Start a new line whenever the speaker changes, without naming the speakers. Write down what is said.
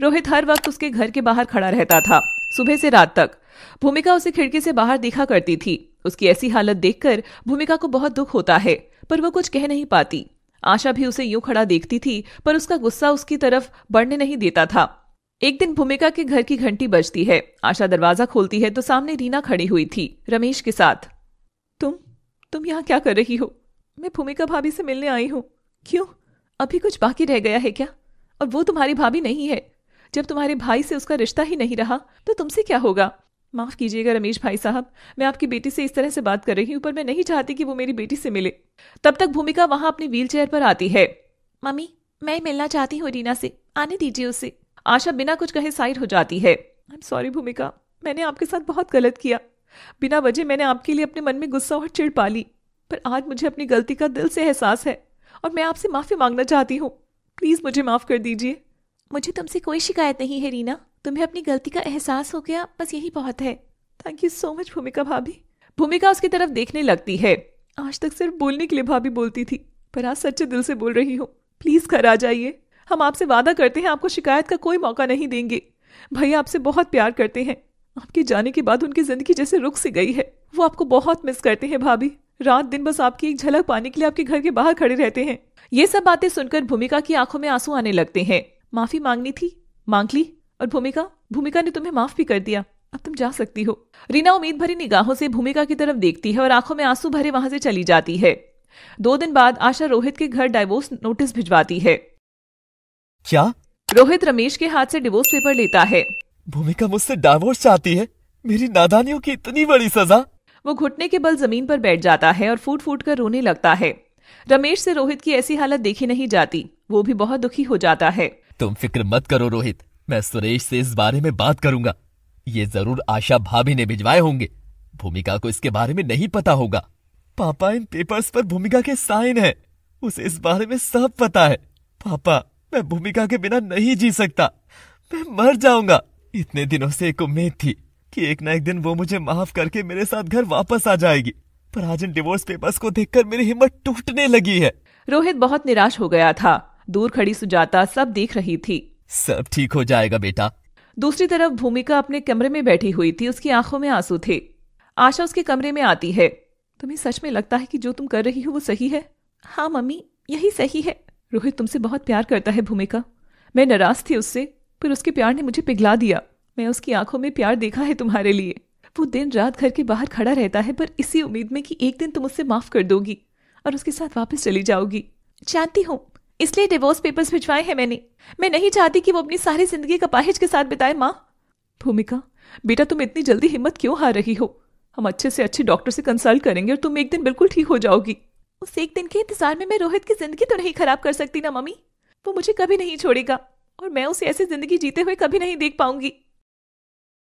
रोहित हर वक्त उसके घर के बाहर खड़ा रहता था सुबह से रात तक भूमिका उसे खिड़की से बाहर देखा करती थी उसकी ऐसी हालत देखकर भूमिका को बहुत दुख होता है पर वो कुछ कह नहीं पाती आशा भी उसे यूं खड़ा देखती थी पर उसका गुस्सा उसकी तरफ बढ़ने नहीं देता था एक दिन भूमिका के घर की घंटी बजती है आशा दरवाजा खोलती है तो सामने रीना खड़ी हुई थी रमेश के साथ तुम तुम यहाँ क्या कर रही हो मैं भूमिका भाभी से मिलने आई हूँ क्यों अभी कुछ बाकी रह गया है क्या और वो तुम्हारी भाभी नहीं है जब तुम्हारे भाई से उसका रिश्ता ही नहीं रहा तो तुमसे क्या होगा माफ कीजिएगा रमेश भाई साहब मैं आपकी बेटी से इस तरह से बात कर रही हूँ पर मैं नहीं चाहती कि वो मेरी बेटी से मिले तब तक भूमिका वहां अपनी व्हील पर आती है मम्मी मैं मिलना चाहती हूँ रीना से आने दीजिए उसे आशा बिना कुछ कहे साइड हो जाती है आई एम सॉरी भूमिका मैंने आपके साथ बहुत गलत किया बिना वजह मैंने आपके लिए अपने मन में गुस्सा और चिड़ पा ली पर आज मुझे अपनी गलती का दिल से एहसास है और मैं आपसे माफ़ी मांगना चाहती हूँ प्लीज़ मुझे माफ़ कर दीजिए मुझे तुमसे कोई शिकायत नहीं है रीना तुम्हें अपनी गलती का एहसास हो गया बस यही बहुत है थैंक यू सो मच भूमिका भाभी भूमिका उसकी तरफ देखने लगती है आज तक सिर्फ बोलने के लिए भाभी बोलती थी पर आज सच्चे दिल से बोल रही हूँ प्लीज घर आ जाइए हम आपसे वादा करते हैं आपको शिकायत का कोई मौका नहीं देंगे भैया आपसे बहुत प्यार करते हैं आपके जाने के बाद उनकी जिंदगी जैसे रुक सी गई है वो आपको बहुत मिस करते हैं भाभी रात दिन बस आपकी एक झलक पाने के लिए आपके घर के बाहर खड़े रहते हैं ये सब बातें सुनकर भूमिका की आंखों में आंसू आने लगते हैं माफी मांगनी थी मांग ली और भूमिका भूमिका ने तुम्हें माफ भी कर दिया अब तुम जा सकती हो रीना उम्मीद भरी निगाहों से भूमिका की तरफ देखती है और आंखों में आंसू भरे वहां से चली जाती है दो दिन बाद आशा रोहित के घर डाइवोर्स नोटिस भिजवाती है क्या रोहित रमेश के हाथ से डिवोर्स पेपर लेता है
भूमिका मुझसे डाइवोर्स चाहती है मेरी नादानियों की इतनी बड़ी सजा
वो घुटने के बल जमीन पर बैठ जाता है और फूट फूट कर रोने लगता है रमेश से रोहित की ऐसी हालत देखी नहीं जाती वो भी बहुत दुखी हो जाता है
तुम फिक्र मत करो रोहित मैं सुरेश से इस बारे में बात करूंगा ये जरूर आशा भाभी ने भिजवाए होंगे
भूमिका को इसके बारे में नहीं पता होगा पापा इन पेपर्स पर भूमिका के साइन है उसे इस बारे में सब पता है पापा मैं भूमिका के बिना नहीं जी सकता मैं मर जाऊंगा इतने दिनों से एक उम्मीद थी कि एक ना एक दिन वो मुझे माफ करके मेरे साथ घर वापस आ जाएगी पर आज इन डिवोर्स पेपर्स को देखकर मेरी हिम्मत टूटने लगी है
रोहित बहुत निराश हो गया था दूर खड़ी सुजाता सब देख रही थी
सब ठीक
हो जाएगा बेटा
दूसरी तरफ भूमिका अपने कमरे में बैठी हुई थी उसकी आंखों में आंसू थे आशा उसके कमरे में आती है तुम्हें सच में लगता है कि जो तुम कर रही हो वो सही है हाँ मम्मी यही सही है रोहित तुमसे बहुत प्यार करता है भूमिका मैं नाराज थी उससे पर उसके प्यार ने मुझे पिघला दिया मैं उसकी आंखों में प्यार देखा है तुम्हारे लिए वो दिन रात घर के बाहर खड़ा रहता है पर इसी उम्मीद में कि एक दिन तुम उससे माफ कर दोगी और उसके साथ वापस चली जाओगी जानती हूँ इसलिए डिवोर्स पेपर्स भिजवाए हैं मैंने मैं नहीं चाहती कि वो अपनी सारी जिंदगी कपाहिज के साथ बिताए माँ भूमिका बेटा तुम इतनी जल्दी हिम्मत क्यों हार रही हो हम अच्छे से अच्छे डॉक्टर से कंसल्ट करेंगे और तुम एक दिन बिल्कुल ठीक हो जाओगी उस एक दिन के इंतजार में मैं रोहित की जिंदगी तो नहीं खराब कर सकती ना मम्मी वो मुझे कभी नहीं छोड़ेगा और मैं उसे ऐसी जिंदगी जीते हुए कभी नहीं देख पाऊंगी